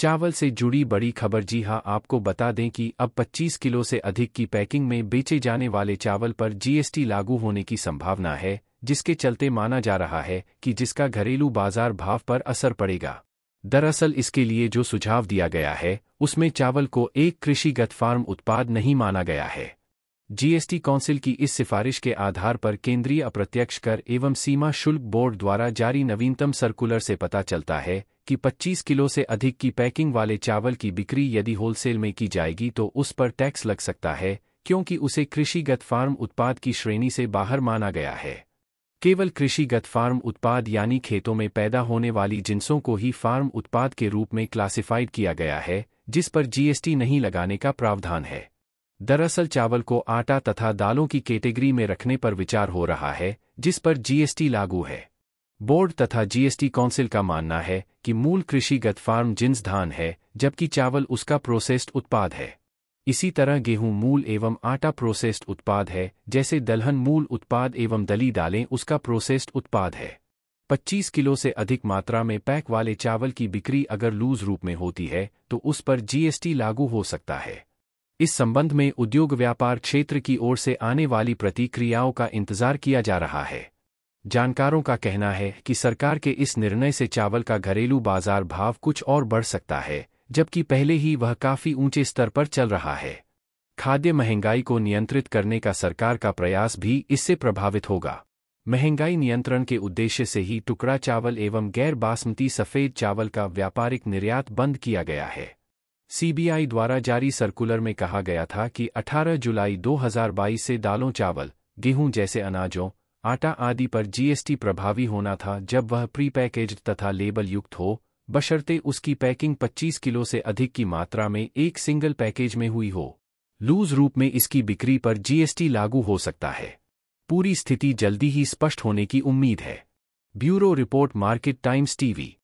चावल से जुड़ी बड़ी खबर जी हां आपको बता दें कि अब 25 किलो से अधिक की पैकिंग में बेचे जाने वाले चावल पर जीएसटी लागू होने की संभावना है जिसके चलते माना जा रहा है कि जिसका घरेलू बाजार भाव पर असर पड़ेगा दरअसल इसके लिए जो सुझाव दिया गया है उसमें चावल को एक कृषिगत फार्म उत्पाद नहीं माना गया है जीएसटी काउंसिल की इस सिफारिश के आधार पर केंद्रीय अप्रत्यक्ष कर एवं सीमा शुल्क बोर्ड द्वारा जारी नवीनतम सर्कुलर से पता चलता है कि 25 किलो से अधिक की पैकिंग वाले चावल की बिक्री यदि होलसेल में की जाएगी तो उस पर टैक्स लग सकता है क्योंकि उसे कृषिगत फार्म उत्पाद की श्रेणी से बाहर माना गया है केवल कृषिगत फार्म उत्पाद यानी खेतों में पैदा होने वाली जिनसों को ही फार्म उत्पाद के रूप में क्लासिफाइड किया गया है जिस पर जीएसटी नहीं लगाने का प्रावधान है दरअसल चावल को आटा तथा दालों की कैटेगरी में रखने पर विचार हो रहा है जिस पर जीएसटी लागू है बोर्ड तथा जीएसटी काउंसिल का मानना है कि मूल कृषिगत फार्म जिन्स धान है जबकि चावल उसका प्रोसेस्ड उत्पाद है इसी तरह गेहूं मूल एवं आटा प्रोसेस्ड उत्पाद है जैसे दलहन मूल उत्पाद एवं दली दालें उसका प्रोसेस्ड उत्पाद है 25 किलो से अधिक मात्रा में पैक वाले चावल की बिक्री अगर लूज रूप में होती है तो उस पर जीएसटी लागू हो सकता है इस संबंध में उद्योग व्यापार क्षेत्र की ओर से आने वाली प्रतिक्रियाओं का इंतजार किया जा रहा है जानकारों का कहना है कि सरकार के इस निर्णय से चावल का घरेलू बाजार भाव कुछ और बढ़ सकता है जबकि पहले ही वह काफी ऊंचे स्तर पर चल रहा है खाद्य महंगाई को नियंत्रित करने का सरकार का प्रयास भी इससे प्रभावित होगा महंगाई नियंत्रण के उद्देश्य से ही टुकड़ा चावल एवं गैर बासमती सफ़ेद चावल का व्यापारिक निर्यात बंद किया गया है सीबीआई द्वारा जारी सर्कुलर में कहा गया था कि 18 जुलाई 2022 से दालों चावल गेहूं जैसे अनाजों आटा आदि पर जीएसटी प्रभावी होना था जब वह प्री पैकेज तथा लेबल युक्त हो बशर्ते उसकी पैकिंग 25 किलो से अधिक की मात्रा में एक सिंगल पैकेज में हुई हो लूज रूप में इसकी बिक्री पर जीएसटी लागू हो सकता है पूरी स्थिति जल्दी ही स्पष्ट होने की उम्मीद है bureau report Market Times TV